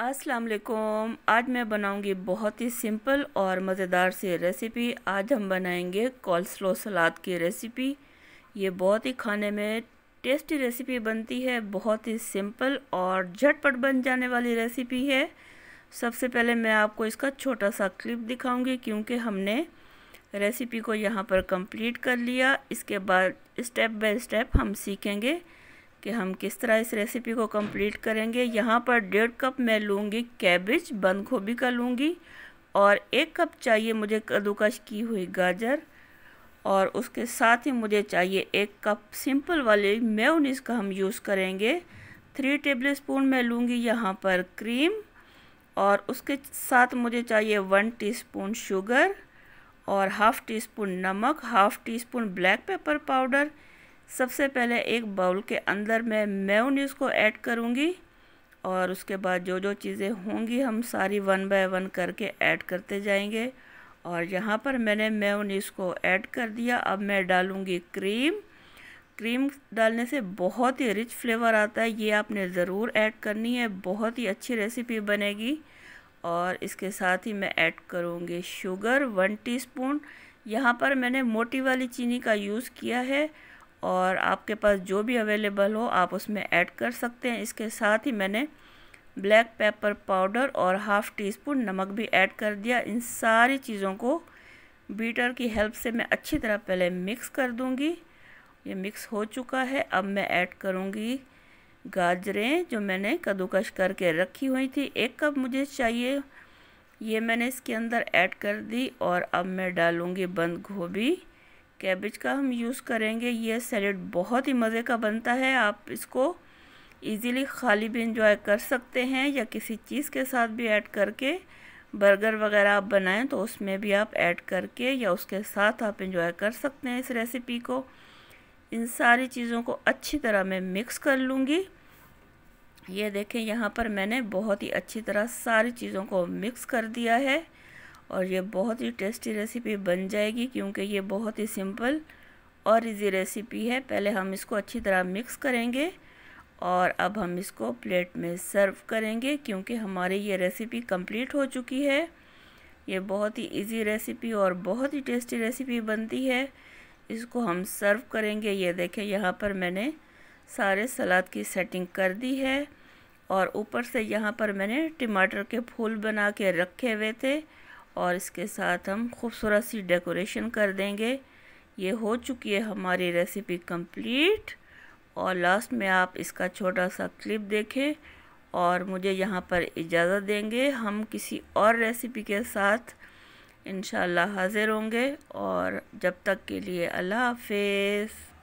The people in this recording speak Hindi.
अस्सलाम वालेकुम आज मैं बनाऊंगी बहुत ही सिंपल और मज़ेदार सी रेसिपी आज हम बनाएंगे स्लो सलाद की रेसिपी ये बहुत ही खाने में टेस्टी रेसिपी बनती है बहुत ही सिंपल और झटपट बन जाने वाली रेसिपी है सबसे पहले मैं आपको इसका छोटा सा क्लिप दिखाऊंगी क्योंकि हमने रेसिपी को यहाँ पर कंप्लीट कर लिया इसके बाद स्टेप बाय स्टेप हम सीखेंगे कि हम किस तरह इस रेसिपी को कंप्लीट करेंगे यहाँ पर डेढ़ कप मैं लूँगी कैबिज बंद गोभी का लूँगी और एक कप चाहिए मुझे कद्दूकश की हुई गाजर और उसके साथ ही मुझे चाहिए एक कप सिंपल वाले मेयोनीज का हम यूज़ करेंगे थ्री टेबल स्पून मैं लूँगी यहाँ पर क्रीम और उसके साथ मुझे चाहिए वन टीस्पून शुगर और हाफ़ टी स्पून नमक half teaspoon black pepper powder सबसे पहले एक बाउल के अंदर मैं मेयोनीज़ को ऐड करूँगी और उसके बाद जो जो चीज़ें होंगी हम सारी वन बाय वन करके ऐड करते जाएंगे और यहाँ पर मैंने मेयोनीज़ को ऐड कर दिया अब मैं डालूँगी क्रीम क्रीम डालने से बहुत ही रिच फ्लेवर आता है ये आपने ज़रूर ऐड करनी है बहुत ही अच्छी रेसिपी बनेगी और इसके साथ ही मैं ऐड करूँगी शुगर वन टीस्पून यहाँ पर मैंने मोटी वाली चीनी का यूज़ किया है और आपके पास जो भी अवेलेबल हो आप उसमें ऐड कर सकते हैं इसके साथ ही मैंने ब्लैक पेपर पाउडर और हाफ़ टी स्पून नमक भी ऐड कर दिया इन सारी चीज़ों को बीटर की हेल्प से मैं अच्छी तरह पहले मिक्स कर दूंगी ये मिक्स हो चुका है अब मैं ऐड करूंगी गाजरें जो मैंने कद्दूकश करके रखी हुई थी एक कप मुझे चाहिए ये मैंने इसके अंदर ऐड कर दी और अब मैं डालूँगी बंद गोभी कैबेज का हम यूज़ करेंगे ये सैलड बहुत ही मज़े का बनता है आप इसको इजीली खाली भी इंजॉय कर सकते हैं या किसी चीज़ के साथ भी ऐड करके बर्गर वगैरह आप बनाएं तो उसमें भी आप ऐड करके या उसके साथ आप इंजॉय कर सकते हैं इस रेसिपी को इन सारी चीज़ों को अच्छी तरह मैं मिक्स कर लूँगी ये देखें यहाँ पर मैंने बहुत ही अच्छी तरह सारी चीज़ों को मिक्स कर दिया है और ये बहुत ही टेस्टी रेसिपी बन जाएगी क्योंकि ये बहुत ही सिंपल और इजी रेसिपी है पहले हम इसको अच्छी तरह मिक्स करेंगे और अब हम इसको प्लेट में सर्व करेंगे क्योंकि हमारी ये रेसिपी कंप्लीट हो चुकी है ये बहुत ही इजी रेसिपी और बहुत ही टेस्टी रेसिपी बनती है इसको हम सर्व करेंगे ये देखें यहाँ पर मैंने सारे सलाद की सेटिंग कर दी है और ऊपर से यहाँ पर मैंने टमाटर के फूल बना के रखे हुए थे और इसके साथ हम खूबसूरत सी डेकोरेशन कर देंगे ये हो चुकी है हमारी रेसिपी कंप्लीट और लास्ट में आप इसका छोटा सा क्लिप देखें और मुझे यहाँ पर इजाज़त देंगे हम किसी और रेसिपी के साथ इन हाज़िर होंगे और जब तक के लिए अल्लाह हाफिज़